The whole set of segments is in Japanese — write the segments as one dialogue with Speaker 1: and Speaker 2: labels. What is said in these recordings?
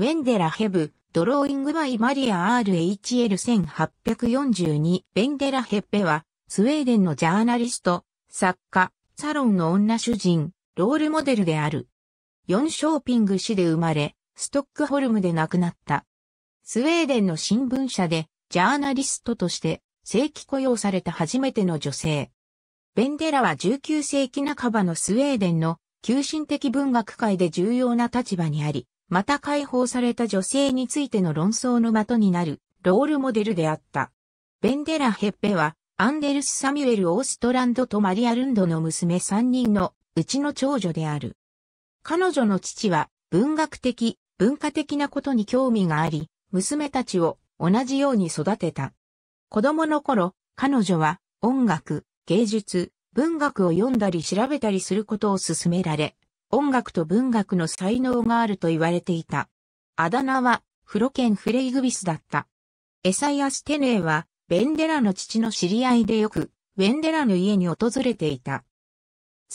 Speaker 1: ウェンデラヘブ、ドローイングバイマリア RHL1842 ベンデラヘッペは、スウェーデンのジャーナリスト、作家、サロンの女主人、ロールモデルである。4ショーピング市で生まれ、ストックホルムで亡くなった。スウェーデンの新聞社で、ジャーナリストとして、正規雇用された初めての女性。ベンデラは19世紀半ばのスウェーデンの、急進的文学界で重要な立場にあり、また解放された女性についての論争の的になるロールモデルであった。ベンデラ・ヘッペは、アンデルス・サミュエル・オーストランドとマリア・ルンドの娘3人のうちの長女である。彼女の父は文学的、文化的なことに興味があり、娘たちを同じように育てた。子供の頃、彼女は音楽、芸術、文学を読んだり調べたりすることを勧められ、音楽と文学の才能があると言われていた。あだ名は、フロケン・フレイグビスだった。エサイアス・テネーは、ベンデラの父の知り合いでよく、ウェンデラの家に訪れていた。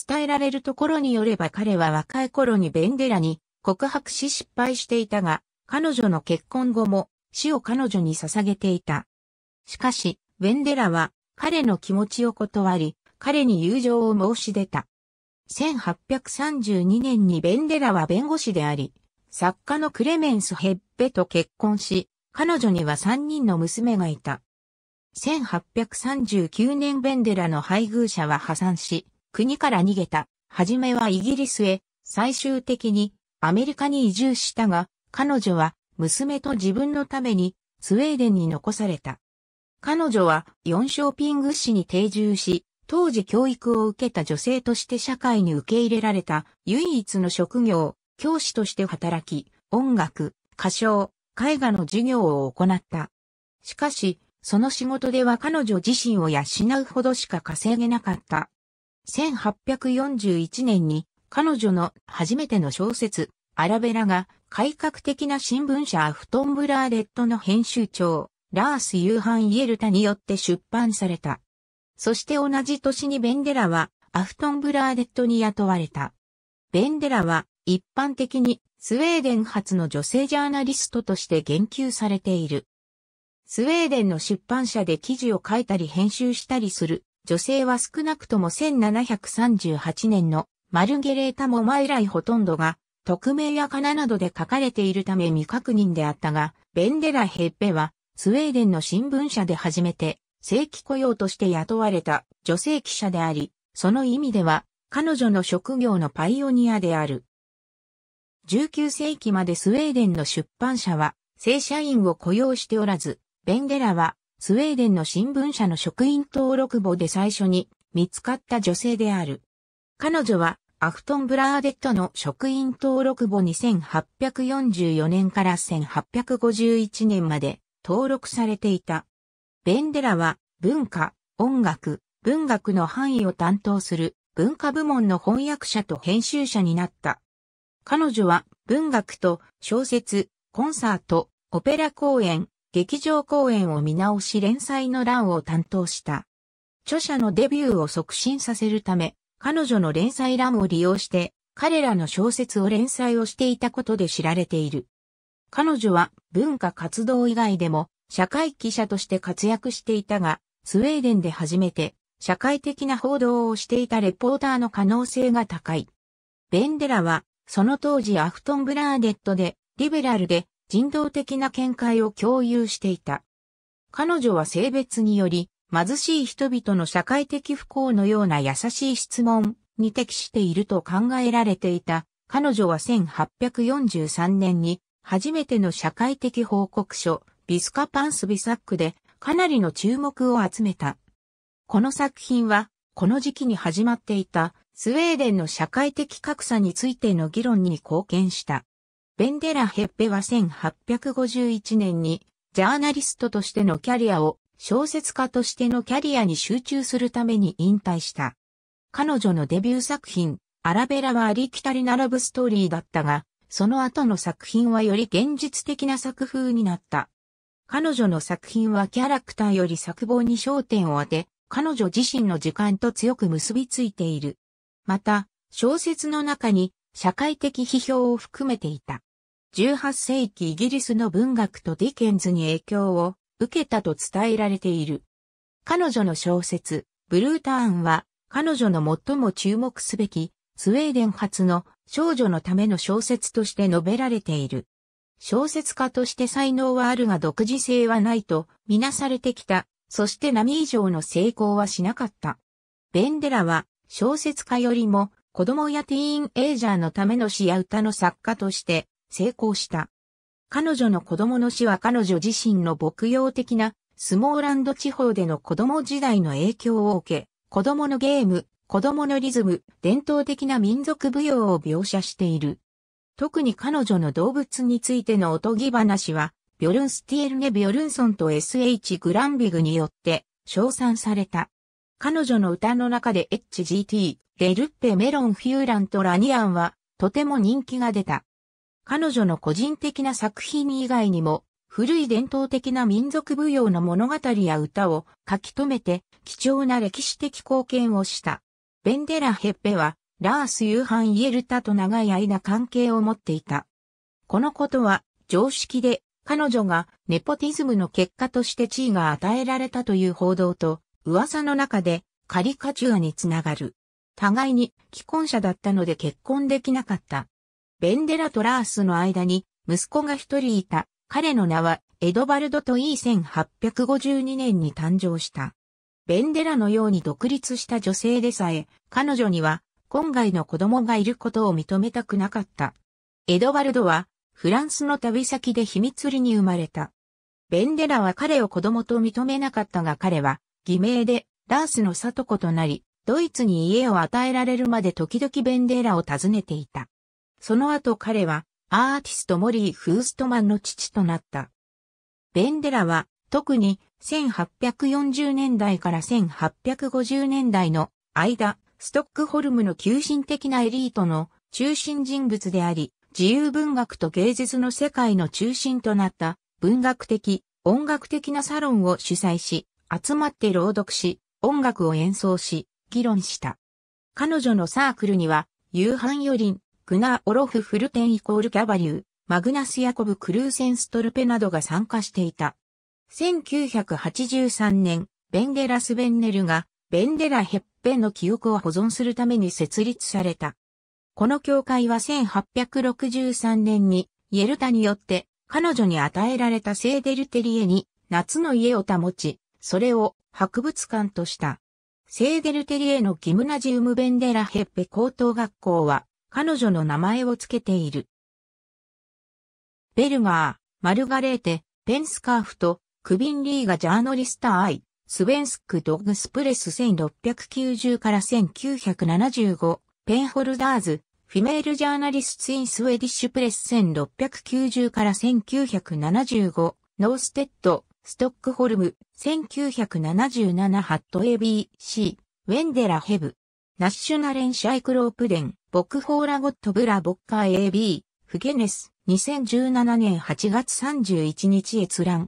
Speaker 1: 伝えられるところによれば彼は若い頃にベンデラに告白し失敗していたが、彼女の結婚後も死を彼女に捧げていた。しかし、ウェンデラは彼の気持ちを断り、彼に友情を申し出た。1832年にベンデラは弁護士であり、作家のクレメンス・ヘッペと結婚し、彼女には3人の娘がいた。1839年ベンデラの配偶者は破産し、国から逃げた。はじめはイギリスへ、最終的にアメリカに移住したが、彼女は娘と自分のためにスウェーデンに残された。彼女は4ショーピング市に定住し、当時教育を受けた女性として社会に受け入れられた唯一の職業、教師として働き、音楽、歌唱、絵画の授業を行った。しかし、その仕事では彼女自身を養うほどしか稼げなかった。1841年に彼女の初めての小説、アラベラが改革的な新聞社アフトンブラーレットの編集長、ラース・ユーハン・イエルタによって出版された。そして同じ年にベンデラはアフトンブラーデットに雇われた。ベンデラは一般的にスウェーデン初の女性ジャーナリストとして言及されている。スウェーデンの出版社で記事を書いたり編集したりする女性は少なくとも1738年のマルゲレータ・モマ以来ほとんどが匿名や仮名などで書かれているため未確認であったが、ベンデラ・ヘッペはスウェーデンの新聞社で初めて正規雇用として雇われた女性記者であり、その意味では彼女の職業のパイオニアである。19世紀までスウェーデンの出版社は正社員を雇用しておらず、ベンデラはスウェーデンの新聞社の職員登録簿で最初に見つかった女性である。彼女はアフトンブラーデットの職員登録簿2844年から1851年まで登録されていた。ベンデラは文化、音楽、文学の範囲を担当する文化部門の翻訳者と編集者になった。彼女は文学と小説、コンサート、オペラ公演、劇場公演を見直し連載の欄を担当した。著者のデビューを促進させるため、彼女の連載欄を利用して、彼らの小説を連載をしていたことで知られている。彼女は文化活動以外でも社会記者として活躍していたが、スウェーデンで初めて社会的な報道をしていたレポーターの可能性が高い。ベンデラは、その当時アフトンブラーデットで、リベラルで人道的な見解を共有していた。彼女は性別により、貧しい人々の社会的不幸のような優しい質問に適していると考えられていた。彼女は1843年に初めての社会的報告書、ビスカパンスビサックでかなりの注目を集めた。この作品は、この時期に始まっていたスウェーデンの社会的格差についての議論に貢献した。ベンデラ・ヘッペは1851年にジャーナリストとしてのキャリアを小説家としてのキャリアに集中するために引退した。彼女のデビュー作品、アラベラはありきたり並ぶストーリーだったが、その後の作品はより現実的な作風になった。彼女の作品はキャラクターより作望に焦点を当て、彼女自身の時間と強く結びついている。また、小説の中に社会的批評を含めていた。18世紀イギリスの文学とディケンズに影響を受けたと伝えられている。彼女の小説、ブルーターンは、彼女の最も注目すべき、スウェーデン発の少女のための小説として述べられている。小説家として才能はあるが独自性はないとみなされてきた。そして波以上の成功はしなかった。ベンデラは小説家よりも子供やティーンエイジャーのための詩や歌の作家として成功した。彼女の子供の詩は彼女自身の牧羊的なスモーランド地方での子供時代の影響を受け、子供のゲーム、子供のリズム、伝統的な民族舞踊を描写している。特に彼女の動物についてのおとぎ話は、ビョルンスティエルネ・ビョルンソンと SH グランビグによって称賛された。彼女の歌の中で HGT、デルッペ・メロン・フューランとラニアンはとても人気が出た。彼女の個人的な作品以外にも、古い伝統的な民族舞踊の物語や歌を書き留めて貴重な歴史的貢献をした。ベンデラ・ヘッペはラース・ユーハン・イエルタと長い間関係を持っていた。このことは常識で彼女がネポティズムの結果として地位が与えられたという報道と噂の中でカリカチュアにつながる。互いに既婚者だったので結婚できなかった。ベンデラとラースの間に息子が一人いた。彼の名はエドバルドと E1852 年に誕生した。ベンデラのように独立した女性でさえ、彼女には今外の子供がいることを認めたくなかった。エドワルドは、フランスの旅先で秘密裏に生まれた。ベンデラは彼を子供と認めなかったが彼は、偽名で、ダースの里子となり、ドイツに家を与えられるまで時々ベンデラを訪ねていた。その後彼は、アーティストモリー・フーストマンの父となった。ベンデラは、特に1840年代から1850年代の間、ストックホルムの急進的なエリートの中心人物であり、自由文学と芸術の世界の中心となった文学的、音楽的なサロンを主催し、集まって朗読し、音楽を演奏し、議論した。彼女のサークルには、夕飯より、グナー・オロフ・フルテンイコール・キャバリュー、マグナス・ヤコブ・クルーセン・ストルペなどが参加していた。1983年、ベンデラス・ベンネルがベンデラ・ヘッペンの記憶を保存するために設立された。この教会は1863年にイエルタによって彼女に与えられた聖デルテリエに夏の家を保ち、それを博物館とした。聖デルテリエのギムナジウムベンデラヘッペ高等学校は彼女の名前を付けている。ベルガー、マルガレーテ、ペンスカーフとクビンリーガジャーノリスタアイ、スウェンスクドッグスプレス1690から1975、ペンホルダーズ、フィメールジャーナリスツインスウェディッシュプレス1690から1975、ノーステッド、ストックホルム、1977ハット ABC、ウェンデラヘブ、ナッシュナレンシャイクロープデン、ボクホーラゴットブラボッカー AB、フゲネス、2017年8月31日閲覧。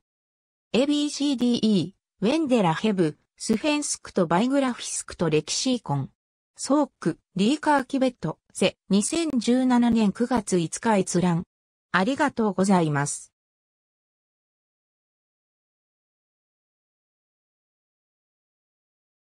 Speaker 1: ABCDE ウェンデラヘブ、スフェンスクとバイグラフィスクとレキシーコン。ソーク、リーカーキベット、セ、2017年9月5日閲覧。ありがとうございます。